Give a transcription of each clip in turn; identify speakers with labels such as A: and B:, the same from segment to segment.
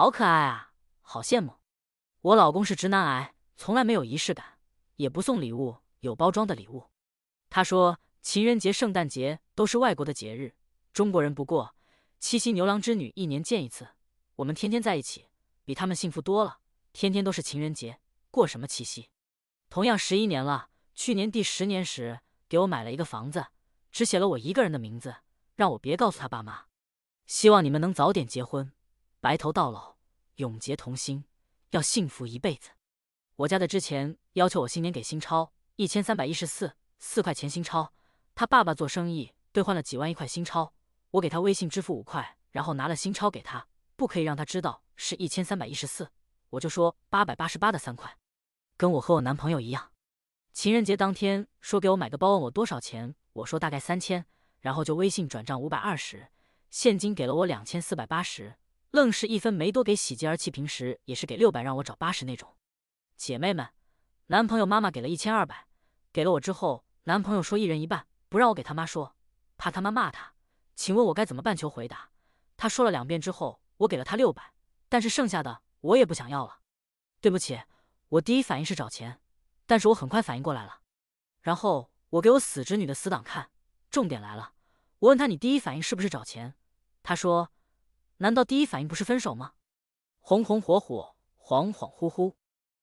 A: 好可爱啊，好羡慕。我老公是直男癌，从来没有仪式感，也不送礼物，有包装的礼物。他说情人节、圣诞节都是外国的节日，中国人不过七夕，牛郎织女一年见一次，我们天天在一起，比他们幸福多了，天天都是情人节，过什么七夕？同样十一年了，去年第十年时给我买了一个房子，只写了我一个人的名字，让我别告诉他爸妈。希望你们能早点结婚。白头到老，永结同心，要幸福一辈子。我家的之前要求我新年给新钞一千三百一十四四块钱新钞，他爸爸做生意兑换了几万一块新钞，我给他微信支付五块，然后拿了新钞给他，不可以让他知道是一千三百一十四，我就说八百八十八的三块，跟我和我男朋友一样。情人节当天说给我买个包，问我多少钱，我说大概三千，然后就微信转账五百二十，现金给了我两千四百八十。愣是一分没多给，喜极而泣。平时也是给六百，让我找八十那种。姐妹们，男朋友妈妈给了一千二百，给了我之后，男朋友说一人一半，不让我给他妈说，怕他妈骂他。请问我该怎么办？求回答。他说了两遍之后，我给了他六百，但是剩下的我也不想要了。对不起，我第一反应是找钱，但是我很快反应过来了。然后我给我死侄女的死党看，重点来了，我问他你第一反应是不是找钱？他说。难道第一反应不是分手吗？红红火火，恍恍惚惚。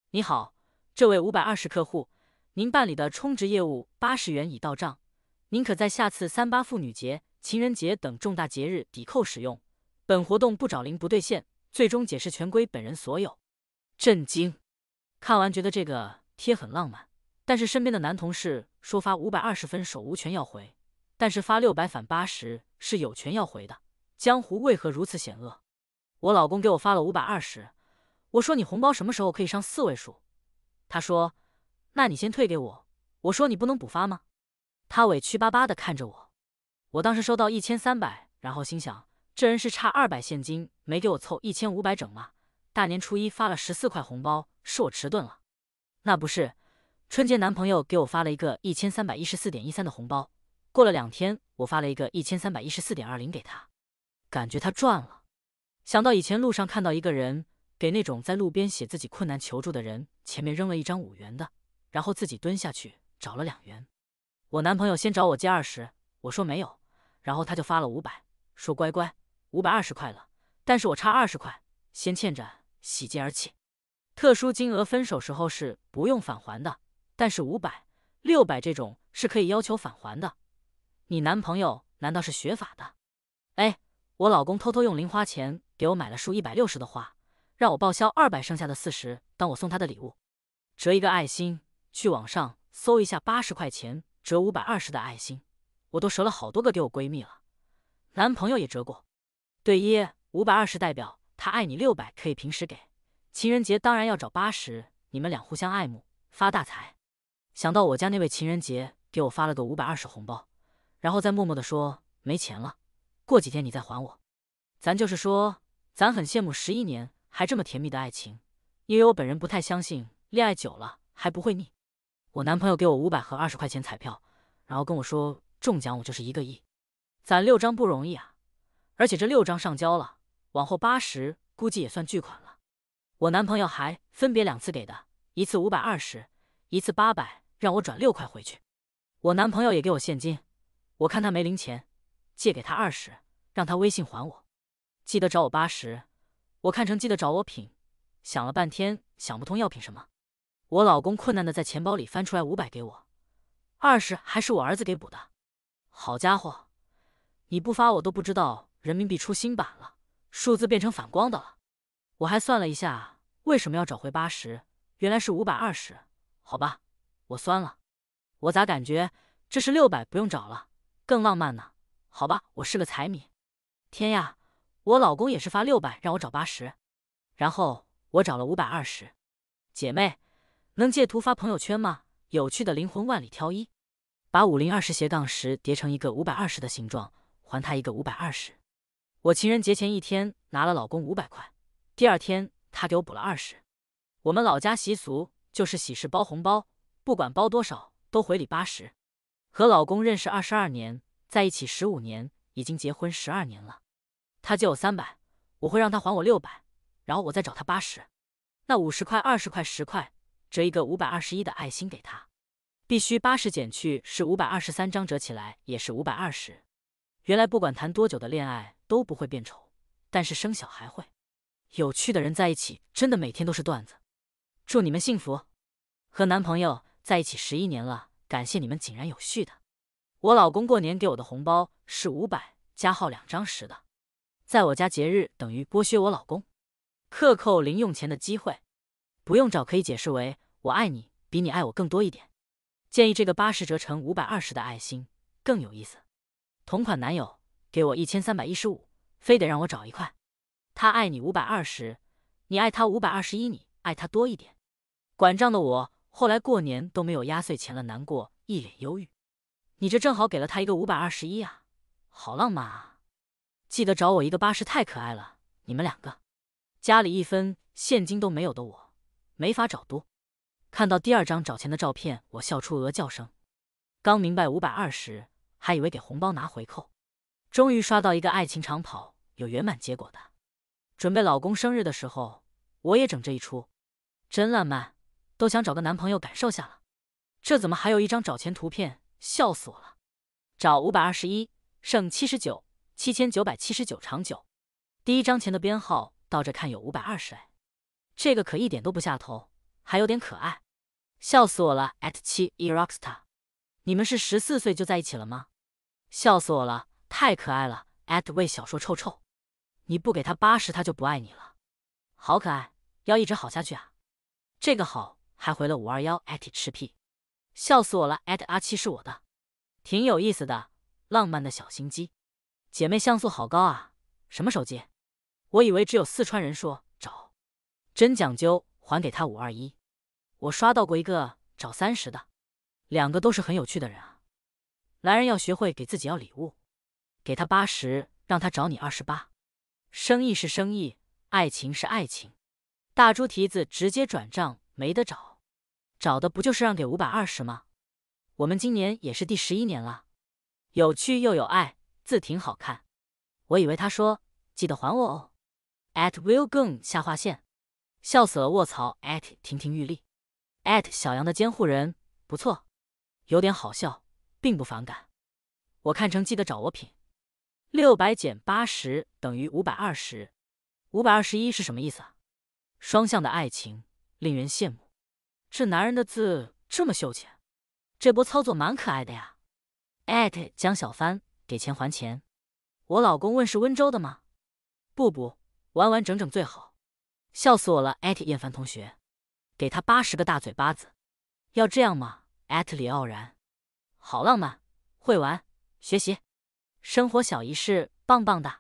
A: 你好，这位五百二十客户，您办理的充值业务八十元已到账，您可在下次三八妇女节、情人节等重大节日抵扣使用。本活动不找零不兑现，最终解释权归本人所有。震惊！看完觉得这个贴很浪漫，但是身边的男同事说发五百二十分手无权要回，但是发六百返八十是有权要回的。江湖为何如此险恶？我老公给我发了五百二十，我说你红包什么时候可以上四位数？他说，那你先退给我。我说你不能补发吗？他委屈巴巴的看着我。我当时收到一千三百，然后心想这人是差二百现金没给我凑一千五百整吗？大年初一发了十四块红包，是我迟钝了。那不是春节，男朋友给我发了一个一千三百一十四点一三的红包，过了两天我发了一个一千三百一十四点二零给他。感觉他赚了，想到以前路上看到一个人给那种在路边写自己困难求助的人前面扔了一张五元的，然后自己蹲下去找了两元。我男朋友先找我借二十，我说没有，然后他就发了五百，说乖乖，五百二十块了，但是我差二十块，先欠着，喜极而泣。特殊金额分手时候是不用返还的，但是五百、六百这种是可以要求返还的。你男朋友难道是学法的？我老公偷偷用零花钱给我买了束一百六十的花，让我报销二百，剩下的四十当我送他的礼物。折一个爱心，去网上搜一下八十块钱折五百二十的爱心，我都折了好多个给我闺蜜了。男朋友也折过，对，一五百二十代表他爱你六百，可以平时给，情人节当然要找八十，你们俩互相爱慕发大财。想到我家那位情人节给我发了个五百二十红包，然后再默默的说没钱了。过几天你再还我，咱就是说，咱很羡慕十一年还这么甜蜜的爱情，因为我本人不太相信恋爱久了还不会腻。我男朋友给我五百和二十块钱彩票，然后跟我说中奖我就是一个亿，攒六张不容易啊，而且这六张上交了，往后八十估计也算巨款了。我男朋友还分别两次给的，一次五百二十，一次八百，让我转六块回去。我男朋友也给我现金，我看他没零钱。借给他二十，让他微信还我。记得找我八十，我看成记得找我品。想了半天想不通要品什么。我老公困难的在钱包里翻出来五百给我。二十还是我儿子给补的。好家伙，你不发我都不知道人民币出新版了，数字变成反光的了。我还算了一下为什么要找回八十，原来是五百二十。好吧，我酸了。我咋感觉这是六百不用找了，更浪漫呢？好吧，我是个财迷。天呀，我老公也是发六百让我找八十，然后我找了五百二十。姐妹，能借图发朋友圈吗？有趣的灵魂万里挑一，把五零二十斜杠十叠成一个五百二十的形状，还他一个五百二十。我情人节前一天拿了老公五百块，第二天他给我补了二十。我们老家习俗就是喜事包红包，不管包多少都回礼八十。和老公认识二十二年。在一起十五年，已经结婚十二年了。他借我三百，我会让他还我六百，然后我再找他八十。那五十块、二十块、十块，折一个五百二十一的爱心给他。必须八十减去是五百二十三张，折起来也是五百二十。原来不管谈多久的恋爱都不会变丑，但是生小孩会。有趣的人在一起真的每天都是段子。祝你们幸福。和男朋友在一起十一年了，感谢你们井然有序的。我老公过年给我的红包是五百加号两张十的，在我家节日等于剥削我老公，克扣零用钱的机会，不用找可以解释为我爱你比你爱我更多一点。建议这个八十折成五百二十的爱心更有意思。同款男友给我一千三百一十五，非得让我找一块。他爱你五百二十，你爱他五百二十一，你爱他多一点。管账的我后来过年都没有压岁钱了，难过，一脸忧郁。你这正好给了他一个五百二十一啊，好浪漫啊！记得找我一个八十，太可爱了。你们两个，家里一分现金都没有的我，没法找多。看到第二张找钱的照片，我笑出鹅叫声。刚明白五百二十，还以为给红包拿回扣。终于刷到一个爱情长跑有圆满结果的。准备老公生日的时候，我也整这一出，真浪漫，都想找个男朋友感受下了。这怎么还有一张找钱图片？笑死我了，找五百二十一，剩七十九，七千九百七十九长久。第一张钱的编号倒着看有五百二十，哎，这个可一点都不下头，还有点可爱，笑死我了。at 七 eroxta，你们是十四岁就在一起了吗？笑死我了，太可爱了。at 为小说臭臭，你不给他八十，他就不爱你了，好可爱，要一直好下去啊。这个好，还回了五二幺。at 吃屁。笑死我了，at 阿七是我的，挺有意思的，浪漫的小心机，姐妹像素好高啊，什么手机？我以为只有四川人说找，真讲究，还给他五二一。我刷到过一个找三十的，两个都是很有趣的人啊。男人要学会给自己要礼物，给他八十，让他找你二十八。生意是生意，爱情是爱情，大猪蹄子直接转账没得找。找的不就是让给五百二十吗？我们今年也是第十一年了，有趣又有爱，字挺好看。我以为他说记得还我哦。at will go 下划线，笑死了，卧槽！at 亭亭玉立，at 小杨的监护人不错，有点好笑，并不反感。我看成记得找我品。六百减八十等于五百二十，五百二十一是什么意思啊？双向的爱情令人羡慕。这男人的字这么秀气，这波操作蛮可爱的呀！@艾特江小帆给钱还钱。我老公问是温州的吗？不不，完完整整最好。笑死我了！@艾特厌烦同学，给他八十个大嘴巴子。要这样吗？@艾特李傲然，好浪漫，会玩，学习，生活小仪式，棒棒的。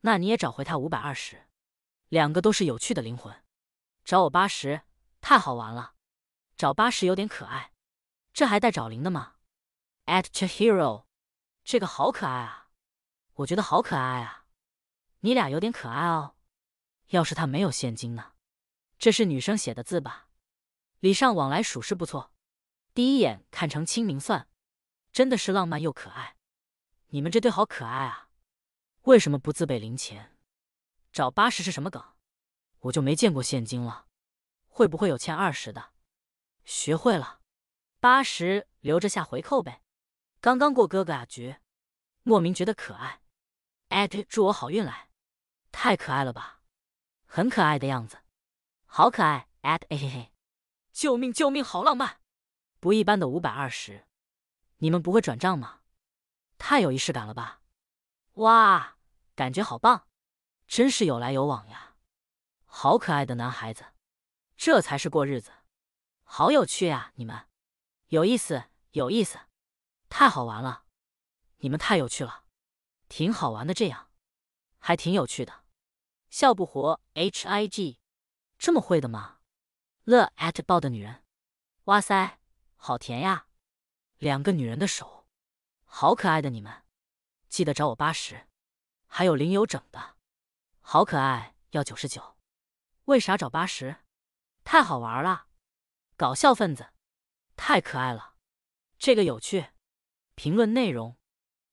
A: 那你也找回他五百二十，两个都是有趣的灵魂。找我八十，太好玩了。找八十有点可爱，这还带找零的吗？at to hero，这个好可爱啊！我觉得好可爱啊！你俩有点可爱哦。要是他没有现金呢？这是女生写的字吧？礼尚往来属实不错。第一眼看成清明算，真的是浪漫又可爱。你们这对好可爱啊！为什么不自备零钱？找八十是什么梗？我就没见过现金了。会不会有欠二十的？学会了，八十留着下回扣呗。刚刚过哥哥啊，绝！莫名觉得可爱。艾特祝我好运来，太可爱了吧！很可爱的样子，好可爱。艾特嘿嘿嘿，救命救命，好浪漫！不一般的五百二十，你们不会转账吗？太有仪式感了吧！哇，感觉好棒，真是有来有往呀！好可爱的男孩子，这才是过日子。好有趣呀！你们，有意思，有意思，太好玩了！你们太有趣了，挺好玩的，这样，还挺有趣的，笑不活！H I G，这么会的吗？乐 at 抱的女人，哇塞，好甜呀！两个女人的手，好可爱的你们，记得找我八十，还有零有整的，好可爱，要九十九，为啥找八十？太好玩了。搞笑分子，太可爱了，这个有趣。评论内容，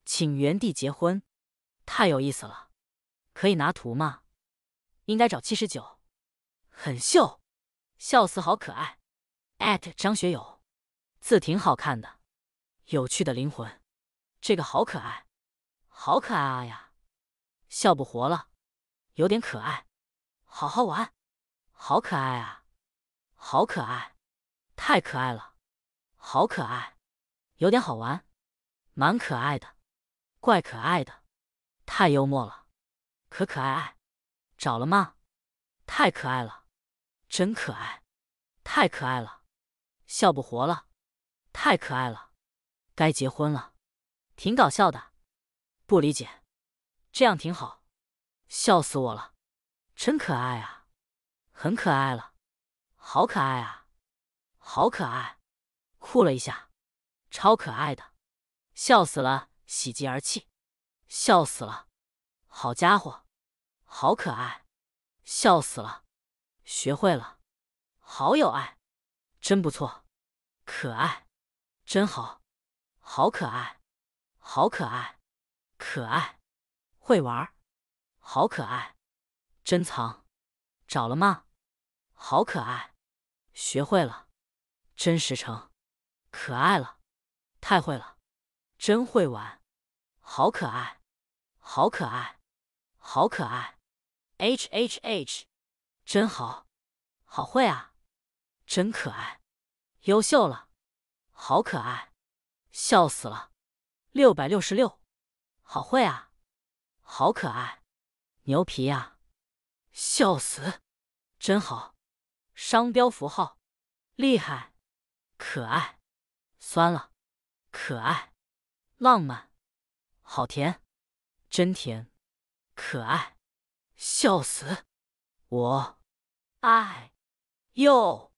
A: 请原地结婚，太有意思了。可以拿图吗？应该找七十九，很秀，笑死，好可爱。张学友字挺好看的，有趣的灵魂，这个好可爱，好可爱啊呀！笑不活了，有点可爱，好好玩，好可爱啊，好可爱。太可爱了，好可爱，有点好玩，蛮可爱的，怪可爱的，太幽默了，可可爱爱，找了吗？太可爱了，真可爱，太可爱了，笑不活了，太可爱了，该结婚了，挺搞笑的，不理解，这样挺好，笑死我了，真可爱啊，很可爱了，好可爱啊。好可爱，哭了一下，超可爱的，笑死了，喜极而泣，笑死了，好家伙，好可爱，笑死了，学会了，好有爱，真不错，可爱，真好，好可爱，好可爱，可爱，会玩，好可爱，珍藏，找了吗？好可爱，学会了。真实诚，可爱了，太会了，真会玩，好可爱，好可爱，好可爱，hhh，真好，好会啊，真可爱，优秀了，好可爱，笑死了，六百六十六，好会啊，好可爱，牛皮呀，笑死，真好，商标符号，厉害。可爱，酸了，可爱，浪漫，好甜，真甜，可爱，笑死，我，爱，哟。